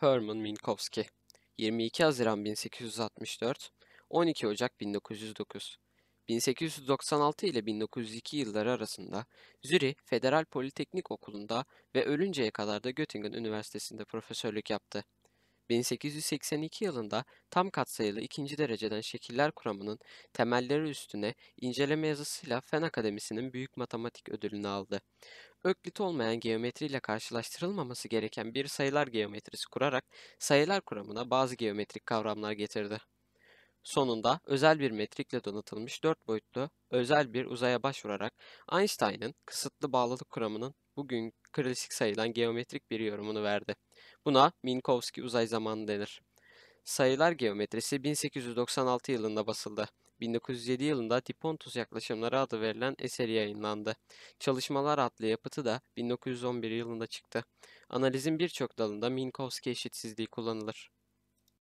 Herman Minkowski 22 Haziran 1864 12 Ocak 1909 1896 ile 1902 yılları arasında Züri Federal Politeknik Okulu'nda ve ölünceye kadar da Göttingen Üniversitesi'nde profesörlük yaptı. 1882 yılında tam katsayılı ikinci dereceden şekiller kuramının temelleri üstüne inceleme yazısıyla Fen Akademisi'nin büyük matematik ödülünü aldı. Öklit olmayan geometriyle karşılaştırılmaması gereken bir sayılar geometrisi kurarak sayılar kuramına bazı geometrik kavramlar getirdi. Sonunda özel bir metrikle donatılmış 4 boyutlu özel bir uzaya başvurarak Einstein'ın kısıtlı bağlılık kuramının bugün klasik sayılan geometrik bir yorumunu verdi. Buna Minkowski uzay zamanı denir. Sayılar geometrisi 1896 yılında basıldı. 1907 yılında Dipontus yaklaşımları adı verilen eseri yayınlandı. Çalışmalar adlı yapıtı da 1911 yılında çıktı. Analizin birçok dalında Minkowski eşitsizliği kullanılır.